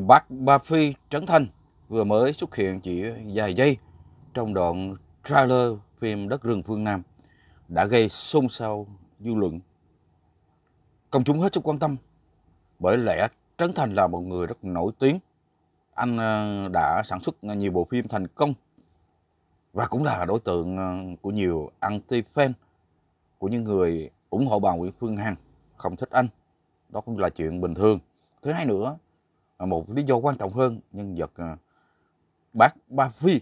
Bác Ba Phi Trấn Thanh vừa mới xuất hiện chỉ vài giây trong đoạn trailer phim Đất rừng phương Nam đã gây xôn xao dư luận. Công chúng hết sức quan tâm bởi lẽ Trấn Thành là một người rất nổi tiếng. Anh ờ, đã sản xuất nhiều bộ phim thành công và cũng là đối tượng ờ, của nhiều anti-fan của những người ủng hộ bà Nguyễn Phương Hằng không thích anh. Đó cũng là chuyện bình thường. Thứ hai nữa một lý do quan trọng hơn nhân vật ờ, bác Ba Phi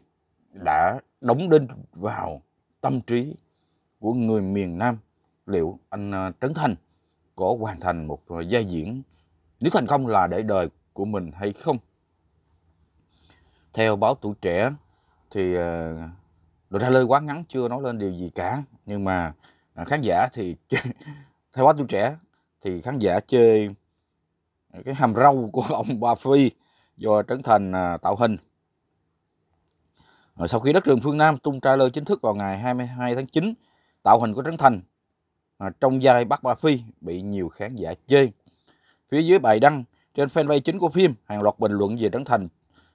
đã đóng đinh vào tâm trí của người miền Nam liệu anh ờ, Trấn Thành có hoàn thành một ờ, giai diễn nếu thành công là để đời của mình hay không theo báo tuổi trẻ thì đồ trả lời quá ngắn chưa nói lên điều gì cả nhưng mà khán giả thì theo báo tuổi trẻ thì khán giả chơi cái hàm râu của ông Ba Phi do Trấn Thành à, tạo hình. sau khi đất rừng phương Nam tung trailer chính thức vào ngày 22 tháng 9, tạo hình của Trấn Thành à, trong giai Bắc Ba Phi bị nhiều khán giả chê. Phía dưới bài đăng trên fanpage chính của phim, hàng loạt bình luận về Trấn Thành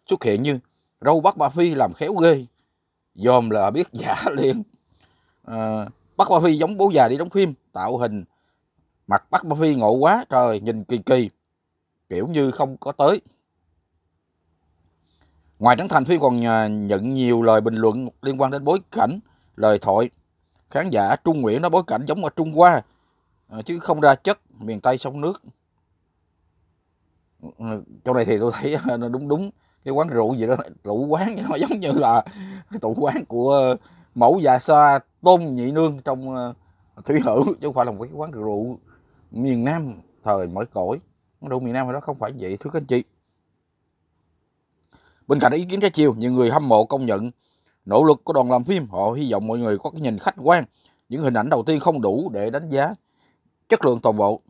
xuất hiện như râu Bắc Ba Phi làm khéo ghê, dòm là biết giả liền. À, Bắc Ba Phi giống bố già đi đóng phim, tạo hình mặt Bắc Ba Phi ngộ quá trời, nhìn kỳ kỳ kiểu như không có tới. Ngoài Trấn Thành, Phi còn à, nhận nhiều lời bình luận liên quan đến bối cảnh, lời thoại. Khán giả Trung Nguyễn nói bối cảnh giống ở Trung Hoa, à, chứ không ra chất miền Tây sông nước. Trong ừ, ừ, này thì tôi thấy đúng đúng cái quán rượu gì đó, tụ quán nó giống như là tụ quán của mẫu già xoa tôn nhị nương trong à, thủy hữu chứ không phải là một cái quán rượu miền Nam thời mới cổi rượu miền Nam hồi đó không phải vậy thưa các anh chị bên cạnh ý kiến trái chiều nhiều người hâm mộ công nhận nỗ lực của đoàn làm phim họ hy vọng mọi người có cái nhìn khách quan những hình ảnh đầu tiên không đủ để đánh giá chất lượng toàn bộ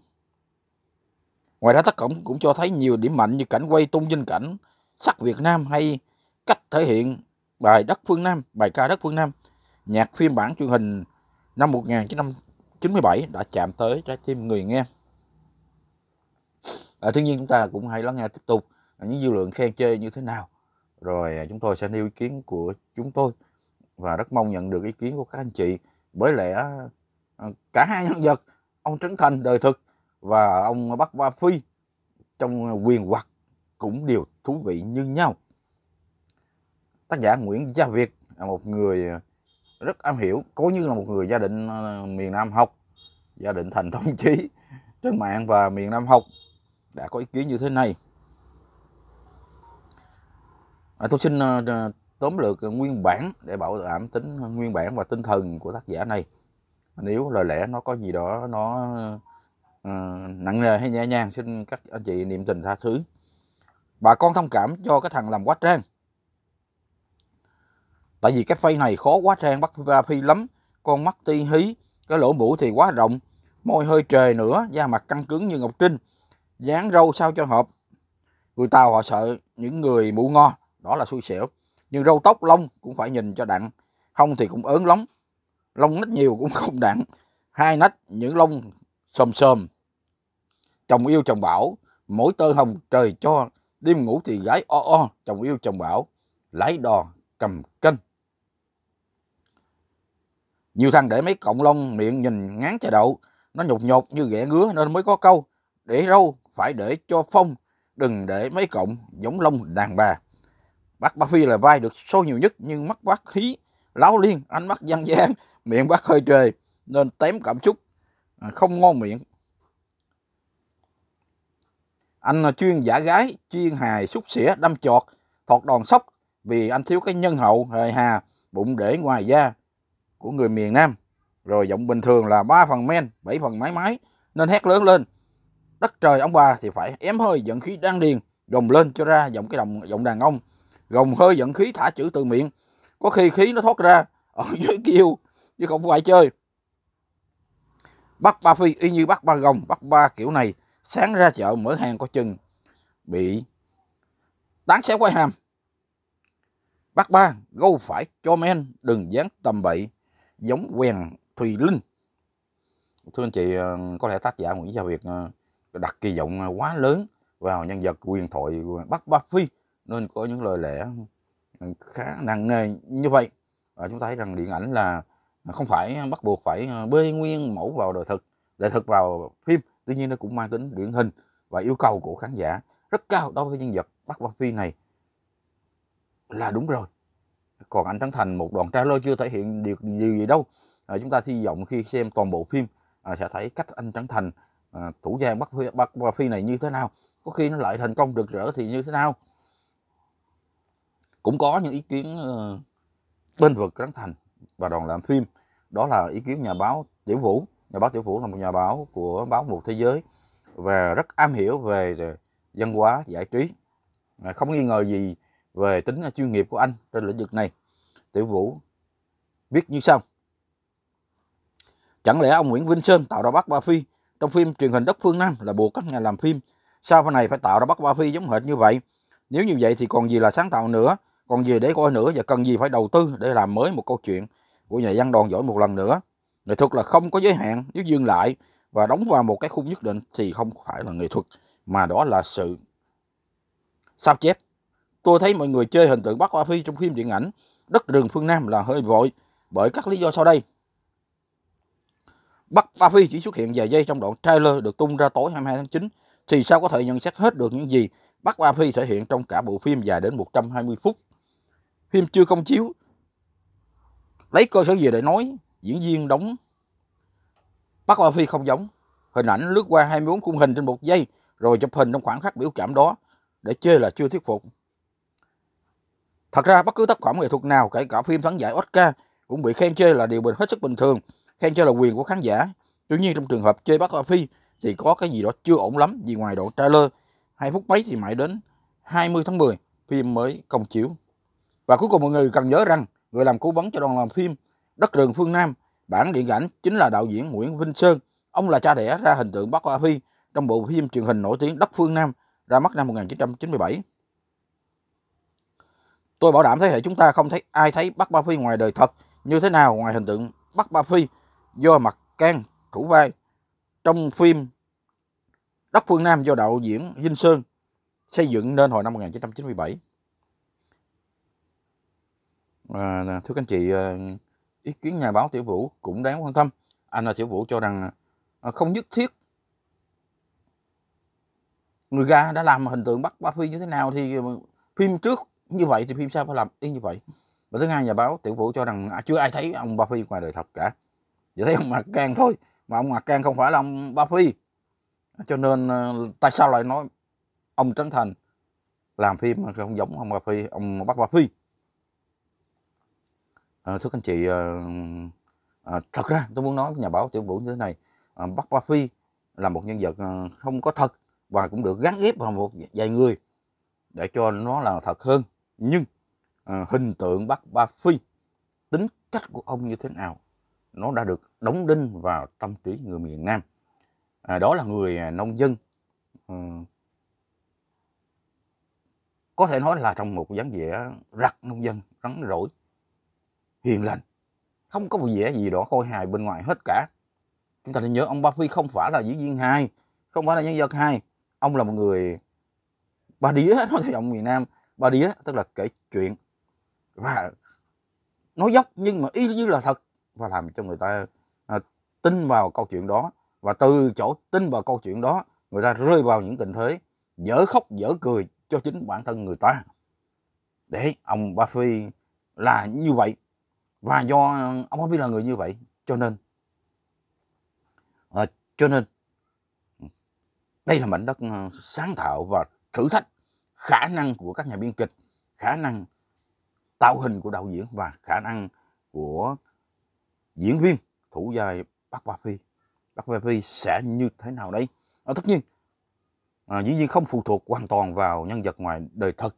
ngoài ra tác phẩm cũng cho thấy nhiều điểm mạnh như cảnh quay tôn dinh cảnh sắc Việt Nam hay cách thể hiện bài đất phương Nam bài ca đất phương Nam nhạc phiên bản truyền hình năm 1997 đã chạm tới trái tim người nghe à, tuy nhiên chúng ta cũng hãy lắng nghe tiếp tục à, những dư lượng khen chê như thế nào rồi à, chúng tôi sẽ nêu ý kiến của chúng tôi và rất mong nhận được ý kiến của các anh chị bởi lẽ à, cả hai nhân vật ông Trấn Thành đời thực và ông Bắc Ba Phi trong quyền hoặc cũng đều thú vị như nhau tác giả Nguyễn Gia Việt là một người rất am hiểu cố như là một người gia đình miền Nam học gia đình thành thống chí trên mạng và miền Nam học đã có ý kiến như thế này à, tôi xin uh, tóm lược ờ, nguyên bản để bảo đảm tính ờ, nguyên bản và tinh thần của tác giả này nếu lời lẽ nó có gì đó nó uh, nặng nề hay nhẹ nhàng xin các anh chị niệm tình tha thứ bà con thông cảm cho cái thằng làm quá trang tại vì cái phay này khó quá trang bắt va phi lắm con mắt ti hí cái lỗ mũi thì quá rộng môi hơi trề nữa da mặt căng cứng như ngọc trinh dán râu sao cho hợp người tàu họ sợ những người mũ ngo đó là xui xẻo nhưng râu tóc lông cũng phải nhìn cho đặng không thì cũng ớn lắm lông nách nhiều cũng không đặng hai nách những lông xồm xồm chồng yêu chồng bảo mỗi tơ hồng trời cho đêm ngủ thì gái o o chồng yêu chồng bảo lái đò cầm canh nhiều thằng để mấy cọng lông miệng nhìn ngán chà đậu nó nhột nhột như ghẻ ngứa nên mới có câu để râu phải để cho phong, đừng để mấy cộng giống lông đàn bà. Bác Bá Phi là vai được sâu nhiều nhất nhưng mắt bác khí, láo liên, ánh mắt gian gian, miệng bác hơi trề nên tém cảm xúc, à, không ngon miệng. Anh là chuyên giả gái, chuyên hài, xúc xỉa, đâm chọt, thọt đòn sóc vì anh thiếu cái nhân hậu, hề hà, bụng để ngoài da của người miền Nam. Rồi giọng bình thường là ba phần men, bảy phần máy máy nên hét lớn lên đất trời ông bà thì phải ém hơi dẫn khí đang điền gồng lên cho ra giọng cái đồng giọng đàn ông gồng hơi dẫn khí thả chữ từ miệng có khi khí nó thoát ra ở dưới kêu chứ không phải chơi bắt ba phi y như bắt ba gồng bắt ba kiểu này sáng ra chợ mở hàng có chừng bị tán xéo quay hàm bắt ba gâu phải cho men đừng dán tầm bậy giống quèn thùy linh thưa anh chị ờ, có lẽ tác giả nguyễn gia việt ờ, đặt kỳ vọng à, quá lớn vào nhân vật quyền thoại Bắc Bắc Phi nên có những lời lẽ ừ, khá nặng nề như vậy và chúng ta thấy rằng điện ảnh là không phải bắt buộc phải à, bê nguyên mẫu vào đời thực đời thực vào phim tuy nhiên nó cũng mang tính điển hình và yêu cầu của khán giả rất cao đối với nhân vật Bắc Bắc Phi này là đúng rồi còn anh Trấn Thành một đoạn trailer chưa thể hiện được điều gì đâu à, chúng ta hy vọng khi xem toàn bộ phim à, sẽ thấy cách anh Trấn Thành À, thủ giang bắc phi, bắc phi này như thế nào có khi nó lại thành công rực rỡ thì như thế nào cũng có những ý kiến ờ, bên vực Trấn Thành và đoàn làm phim đó là ý kiến nhà báo Tiểu Vũ nhà báo Tiểu Vũ là một nhà báo của báo một thế giới và rất am hiểu về ờ, văn hóa giải trí à, không nghi ngờ gì về tính chuyên nghiệp của anh trên lĩnh vực này Tiểu Vũ viết như sau chẳng lẽ ông Nguyễn Vinh Sơn tạo ra Bắc Ba Phi trong phim truyền hình Đất Phương Nam là buộc các nhà làm phim sao phần này phải tạo ra bắt ba phi giống hệt như vậy. Nếu như vậy thì còn gì là sáng tạo nữa, còn gì để coi nữa và cần gì phải đầu tư để làm mới một câu chuyện của nhà văn đoàn giỏi một lần nữa. Nghệ thuật là không có giới hạn, nếu dừng lại và đóng vào một cái khung nhất định thì không phải là nghệ thuật mà đó là sự sao chép. Tôi thấy mọi người chơi hình tượng bắt ba phi trong phim điện ảnh Đất rừng phương Nam là hơi vội bởi các lý do sau đây. Bắc Bắt Phi chỉ xuất hiện vài giây trong đoạn trailer được tung ra tối 22 tháng 9, thì sao có thể nhận xét hết được những gì Bắc Bắt Phi thể hiện trong cả bộ phim dài đến 120 phút. Phim chưa công chiếu, lấy cơ sở gì để nói, diễn viên đóng Bắc Bắt Phi không giống. Hình ảnh lướt qua 24 khung hình trên một giây, rồi chụp hình trong khoảng khắc biểu cảm đó, để chê là chưa thuyết phục. Thật ra bất cứ tác phẩm nghệ thuật nào, kể cả phim thắng giải Oscar, cũng bị khen chê là điều bình hết sức bình thường khen cho là quyền của khán giả. Tuy nhiên trong trường hợp chơi bắt Phi thì có cái gì đó chưa ổn lắm vì ngoài độ trailer 2 phút mấy thì mãi đến 20 tháng 10 phim mới công chiếu. Và cuối cùng mọi người cần nhớ rằng người làm cố vấn cho đoàn làm phim Đất rừng phương Nam bản điện ảnh chính là đạo diễn Nguyễn Vinh Sơn. Ông là cha đẻ ra hình tượng Bắc Hoa Phi trong bộ phim truyền hình nổi tiếng Đất phương Nam ra mắt năm 1997. Tôi bảo đảm thế hệ chúng ta không thấy ai thấy Bắc Ba Phi ngoài đời thật như thế nào ngoài hình tượng Bắc Ba Phi do Mặt Can thủ vai trong phim Đất Phương Nam do đạo diễn Vinh Sơn xây dựng nên hồi năm 1997. À, thưa các anh chị, ờ, ý kiến nhà báo Tiểu Vũ cũng đáng quan tâm. Anh Tiểu Vũ cho rằng ờ, không nhất thiết người ra đã làm hình tượng bắt ba phi như thế nào thì ờ, phim trước như vậy thì phim sau phải làm y như vậy và thứ hai nhà báo tiểu vũ cho rằng à, chưa ai thấy ông ba phi ngoài đời thật cả chỉ thấy ông mặc Cang thôi mà ông mặc Cang không phải là ông Ba Phi cho nên ờ, tại sao lại nói ông Trấn Thành làm phim mà không giống ông Ba Phi ông Bắc Ba Phi à, thưa anh chị à, à, thật ra tôi muốn nói với nhà báo Tiểu Vũ như thế này à, Bắc Ba Phi là một nhân vật không có thật và cũng được gắn ghép vào một vài người để cho nó là thật hơn nhưng à, hình tượng Bắc Ba Phi tính cách của ông như thế nào nó đã được đóng đinh vào tâm trí người miền Nam. À, đó là người à, nông dân ừ. có thể nói là trong một dáng vẻ rặt nông dân rắn rỗi hiền lành không có một vẻ gì đó coi hài bên ngoài hết cả chúng ta nên nhớ ông phi không phải là diễn viên hai không phải là nhân vật hai ông là một người ba đĩa nói theo giọng miền Nam ba đĩa tức là kể chuyện và nói dốc nhưng mà y như là thật phải làm cho người ta à, tin vào câu chuyện đó và từ chỗ tin vào câu chuyện đó người ta rơi vào những tình thế dở khóc dở cười cho chính bản thân người ta để ông Buffy là như vậy và do ông Buffy là người như vậy cho nên à, cho nên đây là mảnh đất à, sáng tạo và thử thách khả năng của các nhà biên kịch khả năng tạo hình của đạo diễn và khả năng của diễn viên thủ dài Park Ba Phi Park Ba Phi sẽ như thế nào đây à, tất nhiên à, diễn viên không phụ thuộc hoàn toàn vào nhân vật ngoài đời thật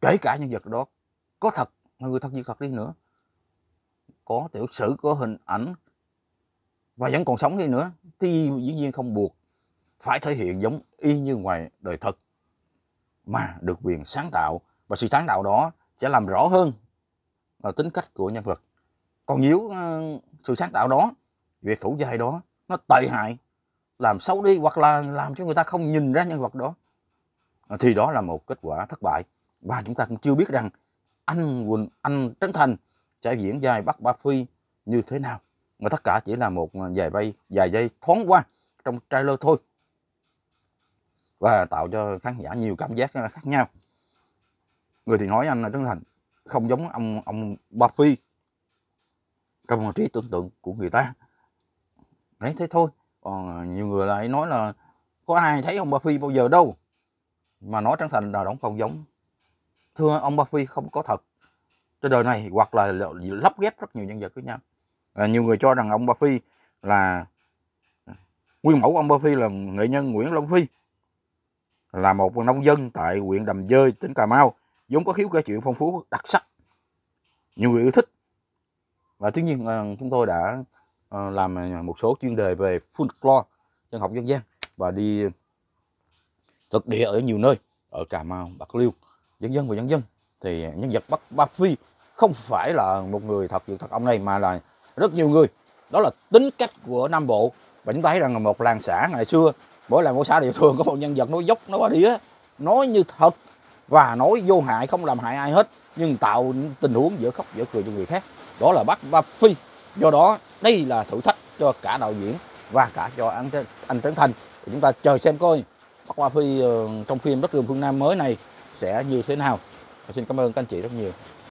kể cả nhân vật đó có thật người thật như thật đi nữa có tiểu sử có hình ảnh và vẫn còn sống đi nữa thì diễn viên không buộc phải thể hiện giống y như ngoài đời thật mà được quyền sáng tạo và sự sáng tạo đó sẽ làm rõ hơn là tính cách của nhân vật còn nếu ờ, sự sáng tạo đó việc thủ dài đó nó tệ hại làm xấu đi hoặc là làm cho người ta không nhìn ra nhân vật đó ờ, thì đó là một kết quả thất bại và chúng ta cũng chưa biết rằng anh Quỳnh anh Trấn Thành sẽ diễn dài bắt Ba Phi như thế nào mà tất cả chỉ là một ờ, vài bay vài giây thoáng qua trong trailer thôi và tạo cho khán giả nhiều cảm giác khác nhau người thì nói anh Trấn Thành không giống ông ông Ba Phi trong trí tưởng tượng của người ta đấy thế thôi còn ờ, nhiều người lại nói là có ai thấy ông Buffy bao giờ đâu mà nói trắng thành là đóng không giống thưa ông Buffy không có thật trên đời này hoặc là lắp ghép rất nhiều nhân vật với nhau à, nhiều người cho rằng ông Buffy là ờ, nguyên mẫu ông Buffy là nghệ nhân Nguyễn Long Phi là một nông dân tại huyện Đầm Dơi tỉnh Cà Mau vốn có khiếu kể chuyện phong phú đặc sắc nhiều người yêu thích và tuy nhiên ờ, chúng tôi đã ờ, làm ờ, một số chuyên đề về folklore dân học dân gian và đi thực địa ở nhiều nơi ở cà mau bạc liêu dân dân và dân dân thì nhân vật bắc ba phi không phải là một người thật sự thật ông này mà là rất nhiều người đó là tính cách của nam bộ và chúng ta thấy rằng là một làng xã ngày xưa mỗi làng mỗi xã đều thường có một nhân vật nói dốc nói quá đĩa nói như thật và nói vô hại không làm hại ai hết nhưng tạo tình huống giữa khóc giữa cười cho người khác đó là bắt và phi do đó đây là thử thách cho cả đạo diễn và cả cho anh anh Trấn Thành chúng ta chờ xem coi bắt Hoa Phi ờ, trong phim Đất rừng phương Nam mới này sẽ như thế nào xin cảm ơn các anh chị rất nhiều